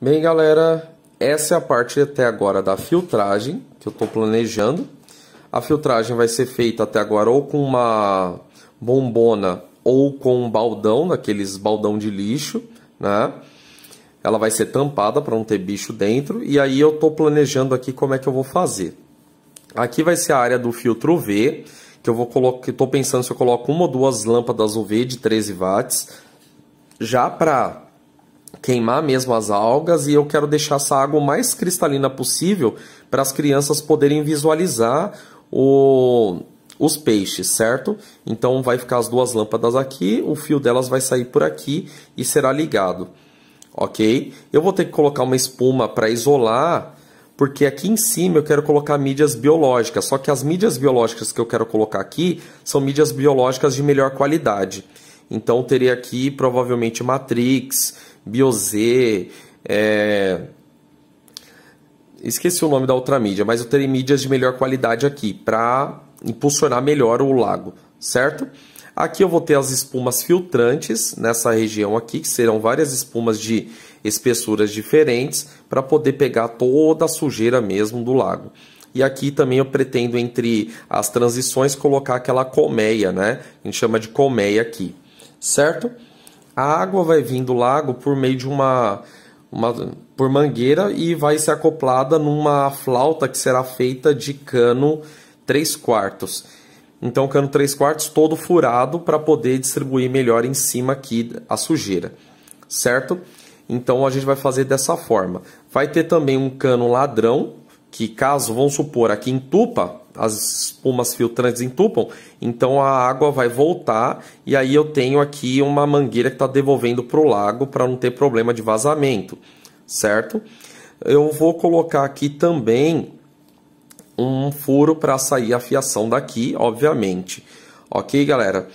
Bem, galera, essa é a parte até agora da filtragem que eu estou planejando. A filtragem vai ser feita até agora ou com uma bombona ou com um baldão, daqueles baldão de lixo, né? Ela vai ser tampada para não ter bicho dentro. E aí eu estou planejando aqui como é que eu vou fazer. Aqui vai ser a área do filtro V, que eu vou colocar, estou pensando se eu coloco uma ou duas lâmpadas UV de 13 watts, já para queimar mesmo as algas e eu quero deixar essa água o mais cristalina possível para as crianças poderem visualizar o, os peixes, certo? Então vai ficar as duas lâmpadas aqui, o fio delas vai sair por aqui e será ligado, ok? Eu vou ter que colocar uma espuma para isolar, porque aqui em cima eu quero colocar mídias biológicas, só que as mídias biológicas que eu quero colocar aqui são mídias biológicas de melhor qualidade. Então teria aqui provavelmente Matrix, Biosé, é... esqueci o nome da outra mídia, mas eu teria mídias de melhor qualidade aqui para impulsionar melhor o lago, certo? Aqui eu vou ter as espumas filtrantes nessa região aqui, que serão várias espumas de espessuras diferentes para poder pegar toda a sujeira mesmo do lago. E aqui também eu pretendo entre as transições colocar aquela colmeia, né? A gente chama de colmeia aqui certo? A água vai vir do lago por meio de uma, uma por mangueira e vai ser acoplada numa flauta que será feita de cano 3 quartos. Então, cano 3 quartos todo furado para poder distribuir melhor em cima aqui a sujeira, certo? Então, a gente vai fazer dessa forma. Vai ter também um cano ladrão, que caso, vamos supor, aqui entupa, as espumas filtrantes entupam, então a água vai voltar e aí eu tenho aqui uma mangueira que está devolvendo para o lago para não ter problema de vazamento, certo? Eu vou colocar aqui também um furo para sair a fiação daqui, obviamente. Ok, galera?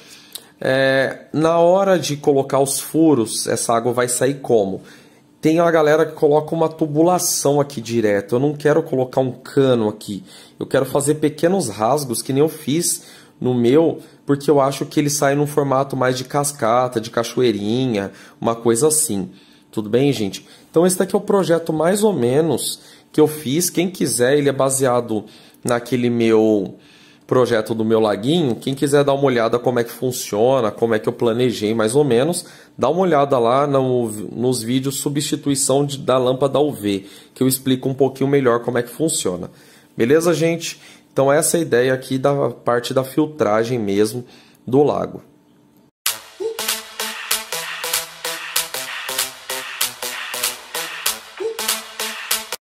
É, na hora de colocar os furos, essa água vai sair como? Como? Tem a galera que coloca uma tubulação aqui direto. Eu não quero colocar um cano aqui. Eu quero fazer pequenos rasgos que nem eu fiz no meu, porque eu acho que ele sai num formato mais de cascata, de cachoeirinha, uma coisa assim. Tudo bem, gente? Então esse daqui é o projeto mais ou menos que eu fiz. Quem quiser, ele é baseado naquele meu projeto do meu laguinho, quem quiser dar uma olhada como é que funciona, como é que eu planejei mais ou menos, dá uma olhada lá no, nos vídeos substituição de, da lâmpada UV, que eu explico um pouquinho melhor como é que funciona. Beleza, gente? Então essa é a ideia aqui da parte da filtragem mesmo do lago.